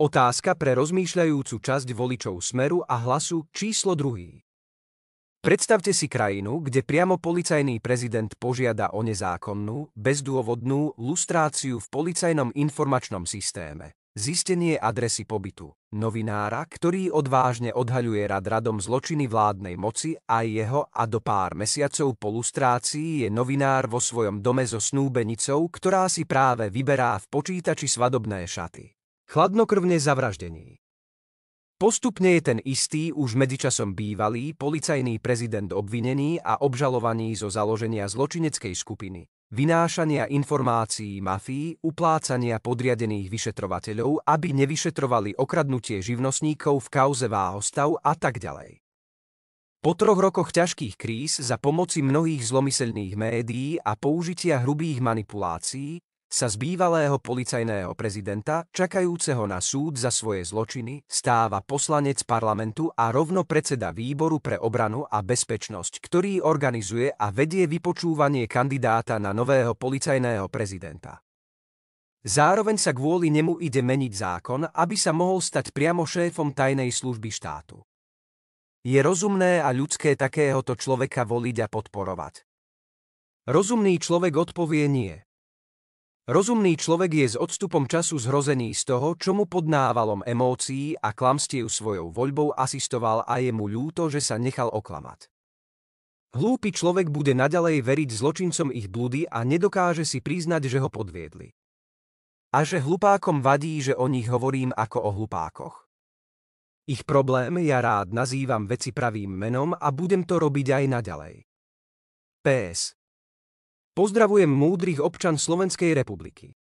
Otázka pre rozmýšľajúcu časť voličov Smeru a hlasu číslo 2. Predstavte si krajinu, kde priamo policajný prezident požiada o nezákonnú, bezdôvodnú lustráciu v policajnom informačnom systéme. Zistenie adresy pobytu. Novinára, ktorý odvážne odhaľuje rad radom zločiny vládnej moci a jeho a do pár mesiacov po lustrácii je novinár vo svojom dome so snúbenicou, ktorá si práve vyberá v počítači svadobné šaty. Chladnokrvne zavraždený. Postupne je ten istý už medzičasom bývalý policajný prezident obvinený a obžalovaný zo založenia zločineckej skupiny, vynášania informácií mafii, uplácania podriadených vyšetrovateľov, aby nevyšetrovali okradnutie živnostníkov v kauze Váhostav a tak ďalej. Po troch rokoch ťažkých kríz za pomoci mnohých zlomyselných médií a použitia hrubých manipulácií sa z bývalého policajného prezidenta, čakajúceho na súd za svoje zločiny, stáva poslanec parlamentu a rovno predseda výboru pre obranu a bezpečnosť, ktorý organizuje a vedie vypočúvanie kandidáta na nového policajného prezidenta. Zároveň sa kvôli nemu ide meniť zákon, aby sa mohol stať priamo šéfom tajnej služby štátu. Je rozumné a ľudské takéhoto človeka voliť a podporovať. Rozumný človek odpovie nie. Rozumný človek je s odstupom času zhrozený z toho, čo mu pod návalom emócií a klamstiev svojou voľbou asistoval a je mu ľúto, že sa nechal oklamať. Hlúpy človek bude naďalej veriť zločincom ich blúdy a nedokáže si priznať, že ho podviedli. A že hlupákom vadí, že o nich hovorím ako o hlupákoch. Ich problém ja rád nazývam veci pravým menom a budem to robiť aj naďalej. PS. Pozdravujem múdrych občan Slovenskej republiky.